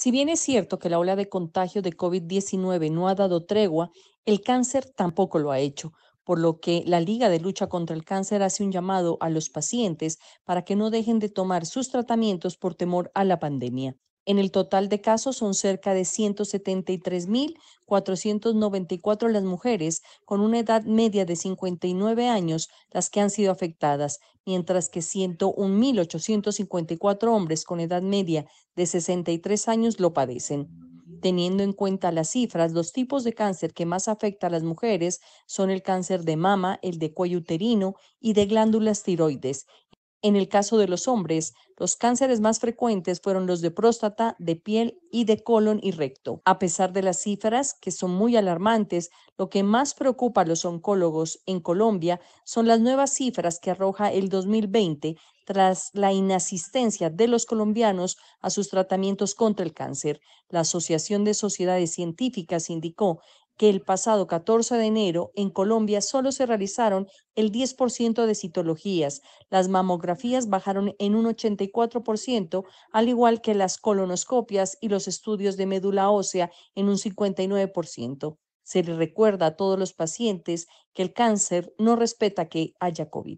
Si bien es cierto que la ola de contagio de COVID-19 no ha dado tregua, el cáncer tampoco lo ha hecho, por lo que la Liga de Lucha contra el Cáncer hace un llamado a los pacientes para que no dejen de tomar sus tratamientos por temor a la pandemia. En el total de casos son cerca de 173.494 las mujeres con una edad media de 59 años las que han sido afectadas, mientras que 101.854 hombres con edad media de 63 años lo padecen. Teniendo en cuenta las cifras, los tipos de cáncer que más afectan a las mujeres son el cáncer de mama, el de cuello uterino y de glándulas tiroides, en el caso de los hombres, los cánceres más frecuentes fueron los de próstata, de piel y de colon y recto. A pesar de las cifras, que son muy alarmantes, lo que más preocupa a los oncólogos en Colombia son las nuevas cifras que arroja el 2020 tras la inasistencia de los colombianos a sus tratamientos contra el cáncer. La Asociación de Sociedades Científicas indicó que el pasado 14 de enero en Colombia solo se realizaron el 10% de citologías. Las mamografías bajaron en un 84%, al igual que las colonoscopias y los estudios de médula ósea en un 59%. Se le recuerda a todos los pacientes que el cáncer no respeta que haya COVID.